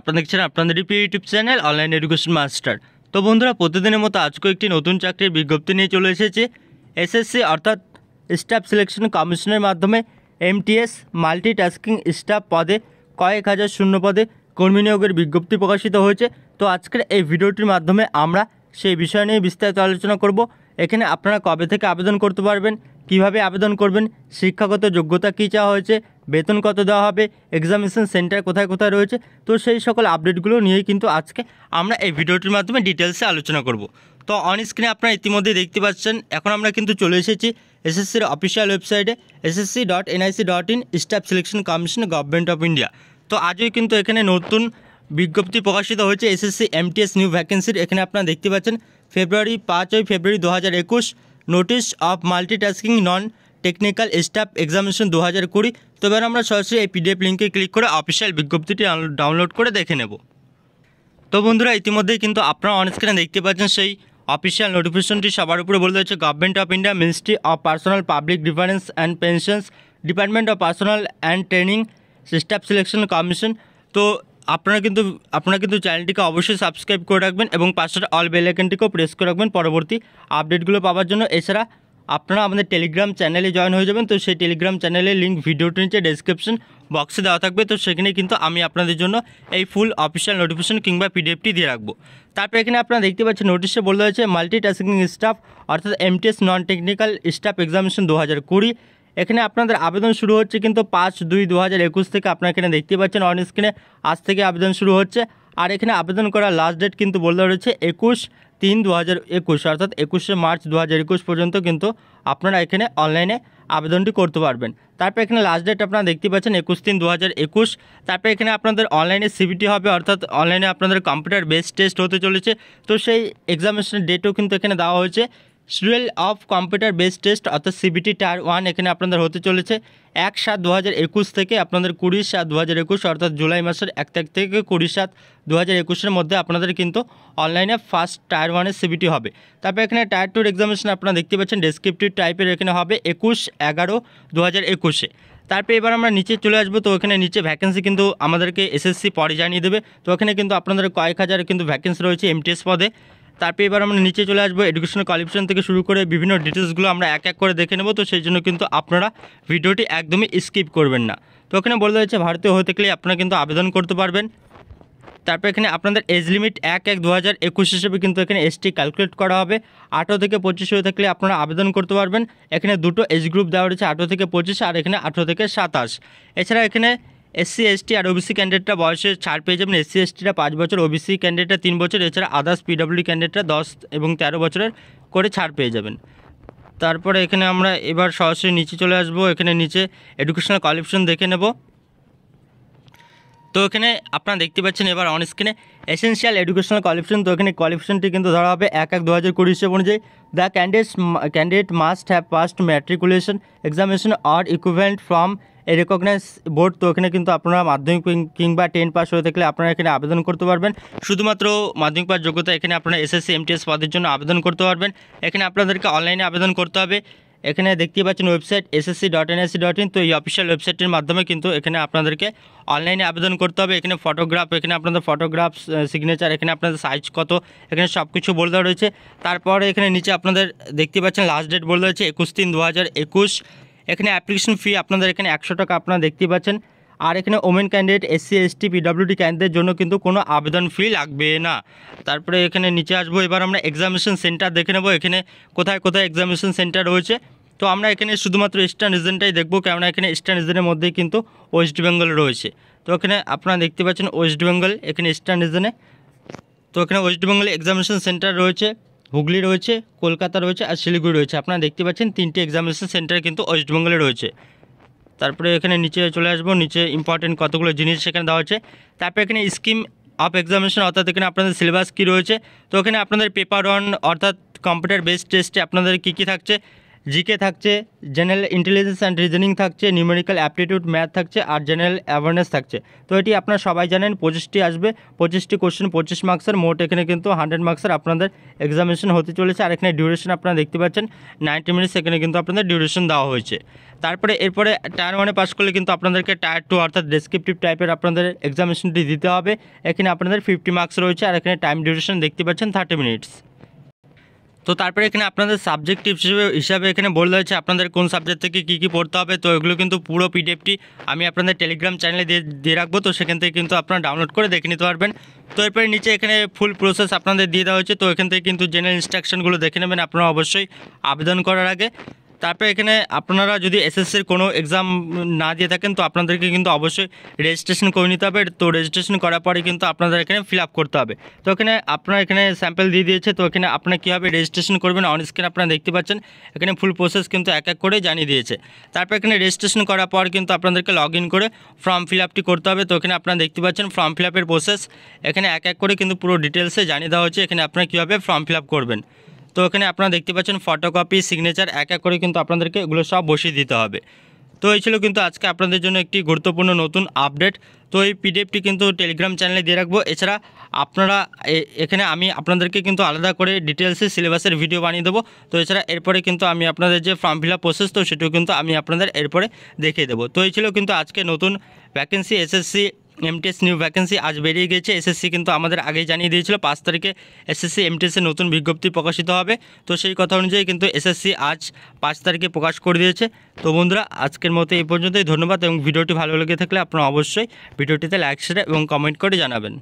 আপনারা দেখছেন আপনাদের প্রিয় YouTube channel online education master তো বন্ধুরা প্রতিদিনের মতো আজকেও একটি নতুন চাকরির বিজ্ঞপ্তি নিয়ে চলে এসেছে এসএসসি অর্থাৎ স্টাফ সিলেকশন কমিশনের মাধ্যমে এমটিএস মাল্টিটাস্কিং স্টাফ পদে কয়েক হাজার শূন্য পদে কর্মী নিয়োগের বিজ্ঞপ্তি প্রকাশিত হয়েছে তো আজকের এই ভিডিওটির মাধ্যমে আমরা সেই বিষয় নিয়ে বিস্তারিত আলোচনা করব এখানে আপনারা কবে থেকে আবেদন করতে পারবেন কিভাবে আবেদন করবেন শিক্ষাগত যোগ্যতা কী চাওয়া হয়েছে বেতন কত দেওয়া হবে এক্সামিনেশন সেন্টার কোথায় কোথায় রয়েছে তো সেই সকল আপডেটগুলো নিয়েই কিন্তু আজকে আমরা এই ভিডিওটির মাধ্যমে ডিটেলসে আলোচনা করব তো অন স্ক্রিনে আপনারা ইতিমধ্যে দেখতে পাচ্ছেন এখন আমরা কিন্তু চলে এসেছি এসএসসির অফিসিয়াল ওয়েবসাইটে SSC dot NIC dot in staff selection commission government of India তো আজই কিন্তু এখানে নতুন বিজ্ঞপ্তি প্রকাশিত হয়েছে এসএসসি এমটিএস নিউ ভ্যাকেন্সির এখানে আপনারা দেখতে পাচ্ছেন ফেব্রুয়ারি পাঁচই ফেব্রুয়ারি দু notice of multitasking non technical staff examination দু হাজার কুড়ি তো এবার আমরা সরাসরি এই পিডিএফ লিঙ্কে ক্লিক করে অফিসিয়াল বিজ্ঞপ্তিটি ডাউনলোড করে দেখে নেব তো বন্ধুরা ইতিমধ্যেই কিন্তু আপনারা অনেক স্ক্রিনে দেখতে পাচ্ছেন সেই অফিসিয়াল নোটিফিকেশনটি সবার উপরে বলতে হচ্ছে government of India ministry of personal public difference and pensions department of personal and training staff selection commission তো আপনারা কিন্তু আপনারা কিন্তু চ্যানেলটিকে অবশ্যই সাবস্ক্রাইব করে রাখবেন এবং পাশে অল বেল আইকনটিকেও প্রেস করে রাখবেন পরবর্তী আপডেটগুলো পাওয়ার জন্য এছাড়া আপনারা আমাদের টেলিগ্রাম চ্যানেলে জয়েন হয়ে যাবেন তো সেই টেলিগ্রাম চ্যানেলের লিঙ্ক ভিডিওটি নিচে ডেসক্রিপশন বক্সে দেওয়া থাকবে তো সেখানে কিন্তু আমি আপনাদের জন্য এই ফুল অফিসিয়াল নোটিফিকেশন কিংবা পিডিএফটি দিয়ে রাখবো তারপর এখানে আপনারা দেখতে পাচ্ছেন নোটিশে বলা হয়েছে মাল্টিটাস্কিং স্টাফ অর্থাৎ MTS non technical staff examination দু হাজার কুড়ি এখানে আপনাদের আবেদন শুরু হচ্ছে কিন্তু পাঁচ দুই দু হাজার একুশ থেকে আপনারা এখানে দেখতে পাচ্ছেন অন স্ক্রিনে আজ থেকে আবেদন শুরু হচ্ছে আর এখানে আবেদন করার লাস্ট ডেট কিন্তু বলতে রয়েছে একুশ তিন দু হাজার একুশ অর্থাৎ একুশে মার্চ দু হাজার একুশ পর্যন্ত কিন্তু আপনারা এখানে অনলাইনে আবেদনটি করতে পারবেন তারপর এখানে লাস্ট ডেট আপনারা দেখতে পাচ্ছেন একুশ তিন দু হাজার একুশ তারপর এখানে আপনাদের অনলাইনে সিবিটি হবে অর্থাৎ অনলাইনে আপনাদের কম্পিউটার বেস টেস্ট হতে চলেছে তো সেই এক্সামিনেশনের ডেটও কিন্তু এখানে দেওয়া হয়েছে schedule of computer base test অর্থাৎ সিবিটি টার ওয়ান এখানে আপনাদের হতে চলেছে এক সাত দু থেকে আপনাদের কুড়ি সাত দু অর্থাৎ জুলাই মাসের এক তারিখ থেকে কুড়ি সাত দু হাজার মধ্যে আপনাদের কিন্তু অনলাইনে ফার্স্ট টায়ার ওয়ানের সিবিটি হবে তারপর এখানে টায়ার টুর এক্সামিনেশন আপনারা দেখতে পাচ্ছেন ডেসক্রিপটিভ টাইপের এখানে হবে একুশ এগারো দু হাজার একুশে তারপরে এবার আমরা নিচে চলে আসবো তো ওখানে নিচে ভ্যাকেন্সি কিন্তু আমাদেরকে এসএসসি পরে জানিয়ে দেবে তো ওখানে কিন্তু আপনাদের কয়েক হাজার কিন্তু ভ্যাকেন্সি রয়েছে এমটিএস পদে তারপর এবার আমরা নিচে চলে আসবো এডুকেশনাল কোয়ালিফিকেশন থেকে শুরু করে বিভিন্ন ডিটেলসগুলো আমরা এক এক করে দেখে নেব তো সেই জন্য কিন্তু আপনারা ভিডিওটি একদমই স্কিপ করবেন না তো ওখানে বলে রয়েছে ভারতীয় হতে গেলে আপনারা কিন্তু আবেদন করতে পারবেন তারপর এখানে আপনাদের এজ লিমিট এক এক দু হাজার একুশ হিসেবে কিন্তু এখানে এসটি ক্যালকুলেট করা হবে আঠেরো থেকে পঁচিশ হয়ে থাকলে আপনারা আবেদন করতে পারবেন এখানে দুটো এজ গ্রুপ দেওয়া রয়েছে আঠেরো থেকে পঁচিশ আর এখানে আঠেরো থেকে সাতাশ এছাড়া এখানে এসসি এসটি আর ওবিসি ক্যান্ডিডেটরা বয়সের ছাড় পেয়ে যাবেন এসসি এসটিরা পাঁচ বছর ওবিসি ক্যান্ডিডেটরা তিন বছর এছাড়া আদার্স পিডব্লিউ ক্যান্ডিডেটরা দশ এবং তেরো বছরের করে ছাড় পেয়ে যাবেন তারপরে এখানে আমরা এবার সরাসরি নিচে চলে আসব এখানে নিচে এডুকেশনাল কোয়ালিফিকেশন দেখে নেব তো এখানে আপনারা দেখতে পাচ্ছেন এবার অন স্ক্রিনে এসেন্সিয়াল এডুকেশনাল কোয়ালিফিকেশন তো এখানে কোয়ালিফিকেশনটি কিন্তু ধরা হবে এক এক দু হাজার কুড়ি হিসেবে অনুযায়ী the candidate candidate must have passed matriculation examination or equivalent from a recognise board তো এখানে কিন্তু আপনারা মাধ্যমিক কিংবা টেন পাস হয়ে থাকলে আপনারা এখানে আবেদন করতে পারবেন শুধুমাত্র মাধ্যমিক পাস যোগ্যতা এখানে আপনারা এসএসসি এমটিএস পদের জন্য আবেদন করতে পারবেন এখানে আপনাদেরকে অনলাইনে আবেদন করতে হবে এখানে দেখতে পাচ্ছেন website SSC dot NSC dot in তো এই অফিসিয়াল ওয়েবসাইটের মাধ্যমে কিন্তু এখানে আপনাদেরকে অনলাইনে আবেদন করতে হবে এখানে ফটোগ্রাফ এখানে আপনাদের ফটোগ্রাফ সিগনেচার এখানে আপনাদের সাইজ কত এখানে সব কিছু বলে দেওয়া রয়েছে তারপরে এখানে নিচে আপনাদের দেখতে পাচ্ছেন লাস্ট ডেট বলে রয়েছে একুশ তিন দু এখানে অ্যাপ্লিকেশন ফি আপনাদের এখানে একশো টাকা আপনারা দেখতে পাচ্ছেন আর এখানে women candidate SC ST PWD ক্যান্ডিডেটের জন্য কিন্তু কোনো আবেদন ফি লাগবে না তারপরে এখানে নিচে আসবো এবার আমরা এক্সামিনেশন সেন্টার দেখে নেবো এখানে কোথায় কোথায় এক্সামিনেশন সেন্টার রয়েছে তো আমরা এখানে শুধুমাত্র ইস্টার্ন রিজনটাই দেখবো কেননা এখানে ইস্টার্ন রিজনের মধ্যেই কিন্তু ওয়েস্ট বেঙ্গল রয়েছে তো এখানে আপনারা দেখতে পাচ্ছেন ওয়েস্ট বেঙ্গল এখানে ইস্টার্ন রিজনে তো এখানে ওয়েস্ট বেঙ্গলে এক্সামিনেশন সেন্টার রয়েছে হুগলি রয়েছে কলকাতা রয়েছে আর শিলিগুড়ি রয়েছে আপনারা দেখতে পাচ্ছেন তিনটি এক্সামিনেশন সেন্টার কিন্তু ওয়েস্টবেঙ্গলে রয়েছে তারপরে এখানে নিচে চলে আসবো নিচে ইম্পর্টেন্ট কতগুলো জিনিস সেখানে দেওয়া হচ্ছে তারপরে এখানে স্কিম অফ এক্সামিনেশন অর্থাৎ এখানে আপনাদের সিলেবাস কী রয়েছে তো এখানে আপনাদের পেপার অন অর্থাৎ কম্পিউটার বেস টেস্টে আপনাদের কী কী থাকছে জিকে থাকছে জেনারেল ইন্টেলিজেন্স অ্যান্ড রিজনিং থাকছে নিউমেরিক্যাল অ্যাপটিটিউড ম্যাথ থাকছে আর জেনারেল অ্যাওয়ারনেস থাকছে তো এটি আপনারা সবাই জানেন পঁচিশটি আসবে পঁচিশটি কোয়েশ্চেন পঁচিশ মার্কসের মোট এখানে কিন্তু হান্ড্রেড মার্কসের আপনাদের এক্সামিনেশন হতে চলেছে আর এখানে ডিউরেশন আপনারা দেখতে পাচ্ছেন নাইনটি মিনিটস এখানে কিন্তু আপনাদের ডিউরেশন দেওয়া হয়েছে তারপরে এরপরে টায়ার ওয়ানে পাস করলে কিন্তু আপনাদেরকে টায়ার টু অর্থাৎ ডেসক্রিপটিভ টাইপের আপনাদের এক্সামিনেশনটি দিতে হবে এখানে আপনাদের ফিফটি মার্কস রয়েছে আর এখানে টাইম ডিউরেশন দেখতে পাচ্ছেন থার্টি মিনিটস তো তারপরে এখানে আপনাদের সাবজেক্ট টিপস হিসেবে হিসাবে এখানে বলে হয়েছে আপনাদের কোন সাবজেক্ট থেকে কী কী পড়তে হবে তো এগুলো কিন্তু পুরো পিডিএফটি আমি আপনাদের টেলিগ্রাম চ্যানেলে দিয়ে দিয়ে রাখবো তো সেখান থেকে কিন্তু আপনারা ডাউনলোড করে দেখে নিতে পারবেন তো এরপরে নিচে এখানে ফুল প্রসেস আপনাদের দিয়ে দেওয়া হয়েছে তো এখান থেকে কিন্তু জেনারেল ইনস্ট্রাকশনগুলো দেখে নেবেন আপনারা অবশ্যই আবেদন করার আগে তারপরে এখানে আপনারা যদি এসএসসির কোনো এক্সাম না দিয়ে থাকেন তো আপনাদেরকে কিন্তু অবশ্যই রেজিস্ট্রেশন করে নিতে হবে তো রেজিস্ট্রেশন করার পরে কিন্তু আপনাদের এখানে ফিল করতে হবে তো এখানে আপনার এখানে স্যাম্পেল দিয়ে দিয়েছে তো এখানে আপনার কীভাবে রেজিস্ট্রেশন করবেন অন স্ক্রিন আপনারা দেখতে পাচ্ছেন এখানে ফুল প্রসেস কিন্তু এক এক করে জানিয়ে দিয়েছে তারপর এখানে রেজিস্ট্রেশন করার পর কিন্তু আপনাদেরকে লগ করে ফর্ম ফিল করতে হবে তো এখানে আপনারা দেখতে পাচ্ছেন ফর্ম ফিল প্রসেস এখানে এক এক করে কিন্তু পুরো ডিটেলসে জানিয়ে দেওয়া হচ্ছে এখানে আপনারা কীভাবে ফর্ম ফিল করবেন তো এখানে আপনারা দেখতে পাচ্ছেন ফটোকপি সিগনেচার এক এক করে কিন্তু আপনাদেরকে এগুলো সব বসিয়ে দিতে হবে তো এই ছিল কিন্তু আজকে আপনাদের জন্য একটি গুরুত্বপূর্ণ নতুন আপডেট তো এই পিডিএফটি কিন্তু টেলিগ্রাম চ্যানেলে দিয়ে রাখবো এছাড়া আপনারা এখানে আমি আপনাদেরকে কিন্তু আলাদা করে ডিটেলসে সিলেবাসের ভিডিও বানিয়ে দেবো তো এছাড়া এরপরে কিন্তু আমি আপনাদের যে ফর্ম ফিল আপ প্রসেস তো সেটিও কিন্তু আমি আপনাদের এরপরে দেখিয়ে দেবো তো এই ছিল কিন্তু আজকে নতুন vacancy SSC MTS new vacancy আজ বেরিয়ে গেছে এসএসসি কিন্তু আমাদের আগেই জানিয়ে দিয়েছিল পাঁচ তারিখে এসএসসি এমটিএসের নতুন বিজ্ঞপ্তি প্রকাশিত হবে তো সেই কথা অনুযায়ী কিন্তু এসএসসি আজ পাঁচ তারিখে প্রকাশ করে দিয়েছে তো বন্ধুরা আজকের মতো এই পর্যন্তই ধন্যবাদ এবং ভিডিওটি ভালো লেগে থাকলে আপনারা অবশ্যই ভিডিওটিতে লাইক শেয়ার এবং কমেন্ট করে জানাবেন